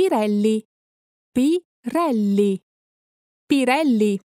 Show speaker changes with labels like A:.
A: Pirelli. Pirelli. Pirelli.